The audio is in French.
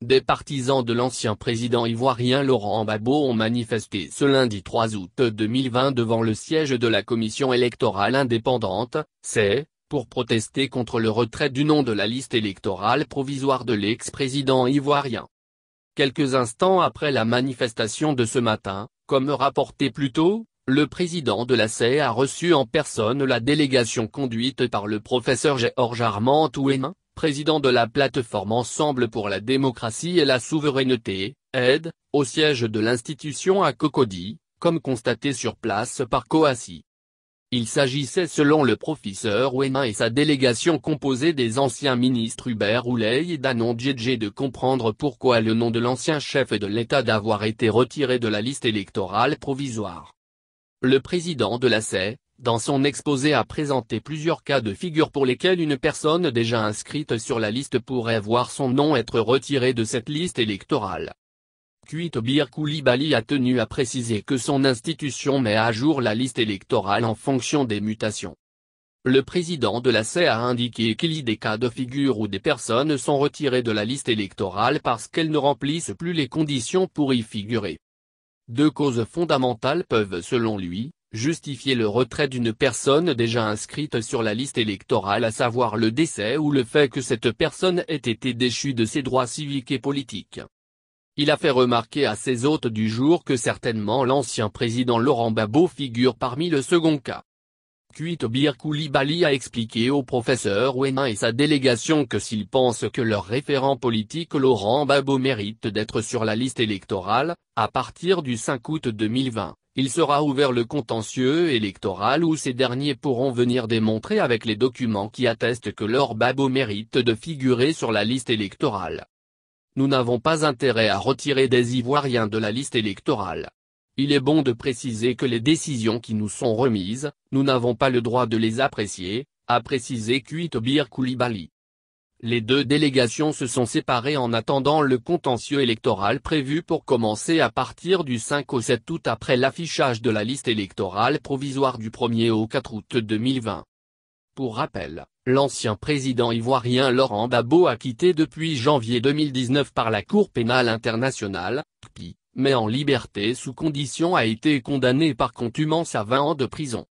Des partisans de l'ancien président ivoirien Laurent Gbagbo ont manifesté ce lundi 3 août 2020 devant le siège de la commission électorale indépendante, c'est, pour protester contre le retrait du nom de la liste électorale provisoire de l'ex-président ivoirien. Quelques instants après la manifestation de ce matin, comme rapporté plus tôt, le président de la CE a reçu en personne la délégation conduite par le professeur Georges Armand Touéma président de la plateforme Ensemble pour la démocratie et la souveraineté, aide, au siège de l'institution à Cocody, comme constaté sur place par Coassi. Il s'agissait selon le professeur ouéma et sa délégation composée des anciens ministres Hubert Roulet et Danon Djedjé de comprendre pourquoi le nom de l'ancien chef de l'État d'avoir été retiré de la liste électorale provisoire. Le président de la CE, dans son exposé a présenté plusieurs cas de figure pour lesquels une personne déjà inscrite sur la liste pourrait voir son nom être retiré de cette liste électorale. Kuitbir Koulibaly a tenu à préciser que son institution met à jour la liste électorale en fonction des mutations. Le président de la CE a indiqué qu'il y a des cas de figure où des personnes sont retirées de la liste électorale parce qu'elles ne remplissent plus les conditions pour y figurer. Deux causes fondamentales peuvent selon lui, justifier le retrait d'une personne déjà inscrite sur la liste électorale à savoir le décès ou le fait que cette personne ait été déchue de ses droits civiques et politiques. Il a fait remarquer à ses hôtes du jour que certainement l'ancien président Laurent Babo figure parmi le second cas. Kuitbir Birkoulibaly a expliqué au professeur Wenin et sa délégation que s'ils pensent que leur référent politique Laurent Babo mérite d'être sur la liste électorale, à partir du 5 août 2020, il sera ouvert le contentieux électoral où ces derniers pourront venir démontrer avec les documents qui attestent que leur babo mérite de figurer sur la liste électorale. Nous n'avons pas intérêt à retirer des Ivoiriens de la liste électorale. Il est bon de préciser que les décisions qui nous sont remises, nous n'avons pas le droit de les apprécier, a précisé Kuitobir Koulibaly. Les deux délégations se sont séparées en attendant le contentieux électoral prévu pour commencer à partir du 5 au 7 août après l'affichage de la liste électorale provisoire du 1er au 4 août 2020. Pour rappel, l'ancien président ivoirien Laurent Gbagbo a quitté depuis janvier 2019 par la Cour pénale internationale, CPI, mais en liberté sous condition a été condamné par contumance à 20 ans de prison.